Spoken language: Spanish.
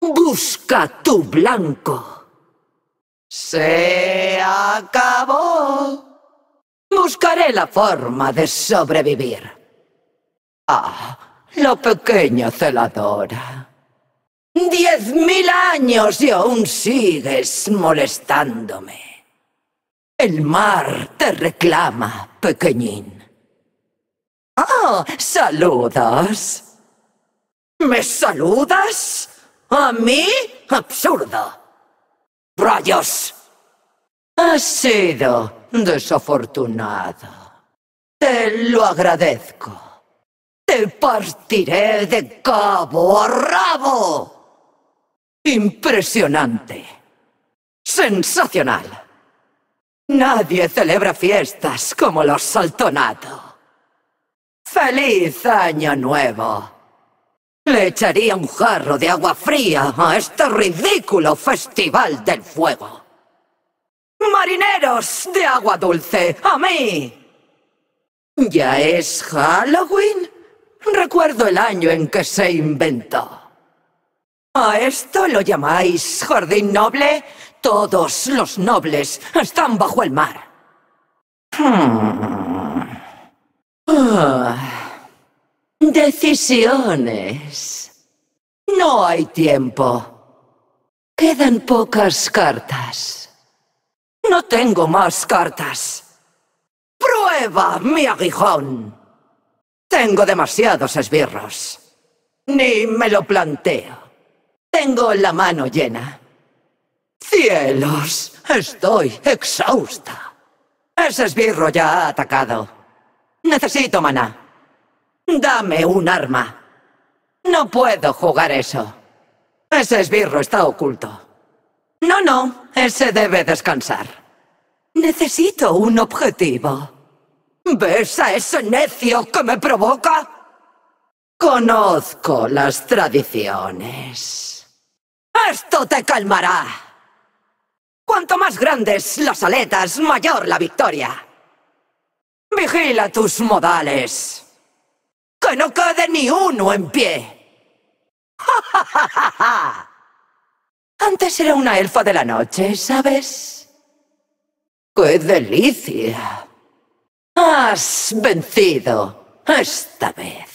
Busca tu blanco. Se acabó. Buscaré la forma de sobrevivir. Ah, la pequeña celadora. Diez mil años y aún sigues molestándome. El mar te reclama, pequeñín. ¡Ah! saludas? ¿Me saludas? ¿A mí? Absurdo. ¡Rayos! Has sido desafortunado. Te lo agradezco. Te partiré de cabo a rabo. Impresionante. Sensacional. Nadie celebra fiestas como los Saltonato. ¡Feliz Año Nuevo! Le echaría un jarro de agua fría a este ridículo festival del fuego. Marineros de agua dulce, a mí. ¿Ya es Halloween? Recuerdo el año en que se inventó. ¿A esto lo llamáis jardín noble? Todos los nobles están bajo el mar. Hmm. Decisiones. No hay tiempo. Quedan pocas cartas. No tengo más cartas. ¡Prueba mi aguijón! Tengo demasiados esbirros. Ni me lo planteo. Tengo la mano llena. ¡Cielos! Estoy exhausta. Ese esbirro ya ha atacado. Necesito maná. Dame un arma. No puedo jugar eso. Ese esbirro está oculto. No, no, ese debe descansar. Necesito un objetivo. ¿Ves a ese necio que me provoca? Conozco las tradiciones. Esto te calmará. Cuanto más grandes las aletas, mayor la victoria. Vigila tus modales que no quede ni uno en pie. Antes era una elfa de la noche, ¿sabes? ¡Qué delicia! Has vencido esta vez.